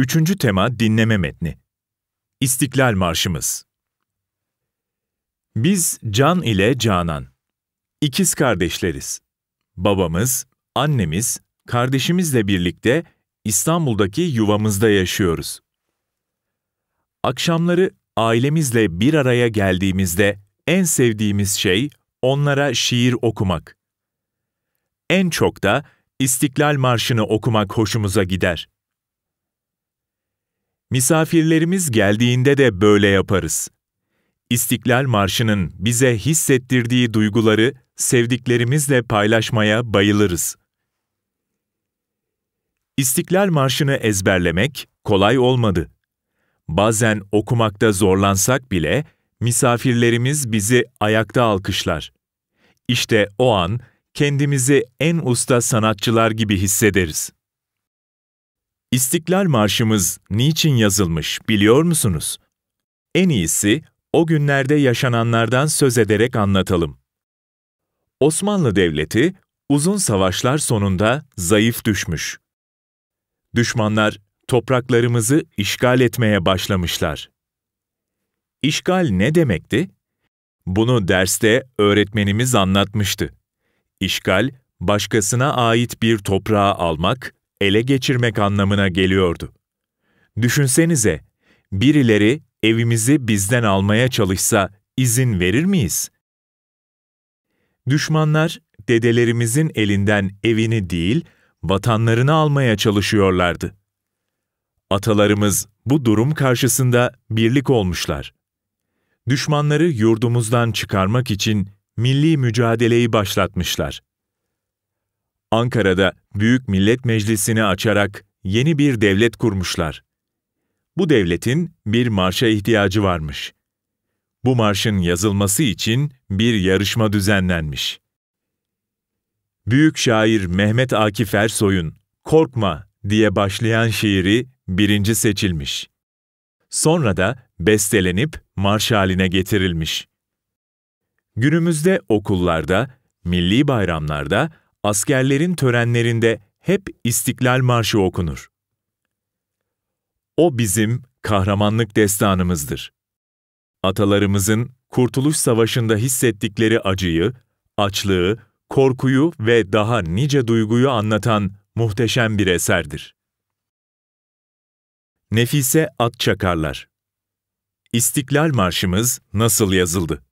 Üçüncü tema dinleme metni. İstiklal Marşımız. Biz Can ile Canan. İkiz kardeşleriz. Babamız, annemiz, kardeşimizle birlikte İstanbul'daki yuvamızda yaşıyoruz. Akşamları ailemizle bir araya geldiğimizde en sevdiğimiz şey onlara şiir okumak. En çok da İstiklal Marşı'nı okumak hoşumuza gider.'' Misafirlerimiz geldiğinde de böyle yaparız. İstiklal Marşı'nın bize hissettirdiği duyguları sevdiklerimizle paylaşmaya bayılırız. İstiklal Marşı'nı ezberlemek kolay olmadı. Bazen okumakta zorlansak bile misafirlerimiz bizi ayakta alkışlar. İşte o an kendimizi en usta sanatçılar gibi hissederiz. İstiklal Marşımız niçin yazılmış biliyor musunuz? En iyisi o günlerde yaşananlardan söz ederek anlatalım. Osmanlı Devleti uzun savaşlar sonunda zayıf düşmüş. Düşmanlar topraklarımızı işgal etmeye başlamışlar. İşgal ne demekti? Bunu derste öğretmenimiz anlatmıştı. İşgal, başkasına ait bir toprağı almak, ele geçirmek anlamına geliyordu. Düşünsenize, birileri evimizi bizden almaya çalışsa izin verir miyiz? Düşmanlar dedelerimizin elinden evini değil, vatanlarını almaya çalışıyorlardı. Atalarımız bu durum karşısında birlik olmuşlar. Düşmanları yurdumuzdan çıkarmak için milli mücadeleyi başlatmışlar. Ankara'da Büyük Millet Meclisi'ni açarak yeni bir devlet kurmuşlar. Bu devletin bir marşa ihtiyacı varmış. Bu marşın yazılması için bir yarışma düzenlenmiş. Büyük şair Mehmet Akif Ersoy'un Korkma diye başlayan şiiri birinci seçilmiş. Sonra da bestelenip marş haline getirilmiş. Günümüzde okullarda, milli bayramlarda askerlerin törenlerinde hep İstiklal Marşı okunur. O bizim kahramanlık destanımızdır. Atalarımızın Kurtuluş Savaşı'nda hissettikleri acıyı, açlığı, korkuyu ve daha nice duyguyu anlatan muhteşem bir eserdir. Nefise At Çakarlar İstiklal Marşımız nasıl yazıldı?